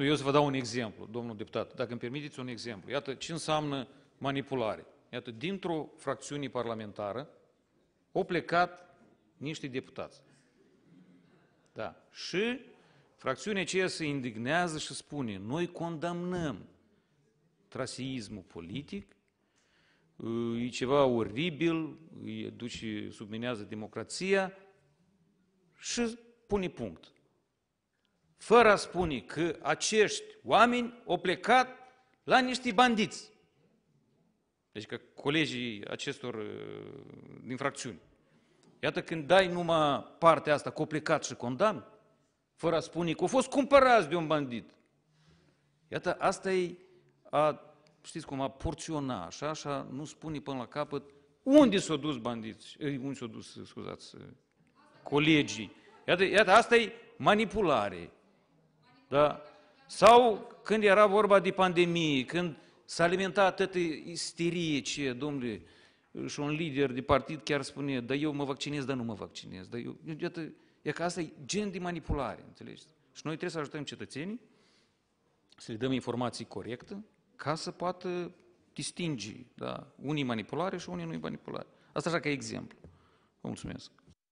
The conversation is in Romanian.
Nu, eu să vă dau un exemplu, domnul deputat, dacă îmi permiteți un exemplu. Iată ce înseamnă manipulare. Iată, dintr-o fracțiune parlamentară au plecat niște deputați. Da. Și fracțiunea aceea se indignează și spune, noi condamnăm traseismul politic, e ceva oribil, duce, subminează democrația și pune punct fără a spune că acești oameni au plecat la niște bandiți. Deci că colegii acestor uh, infracțiuni. Iată când dai numai partea asta cu plecat și condamn, fără a spune că au fost cumpărați de un bandit. Iată, asta e a, știți cum, a porționa așa, așa, nu spune până la capăt unde s-au dus bandiți, unde s-au dus, scuzați, colegii. Iată, iată asta e manipulare. Da? Sau când era vorba de pandemie, când s-a alimentat atâta ce domnule, și un lider de partid chiar spune, da eu mă vaccinez, da nu mă vaccinez, da eu... Iată, e că asta e gen de manipulare, înțelegi? Și noi trebuie să ajutăm cetățenii să le dăm informații corectă ca să poată distinge, da, unii manipulare și unii nu-i manipulare. Asta așa ca exemplu. Vă mulțumesc.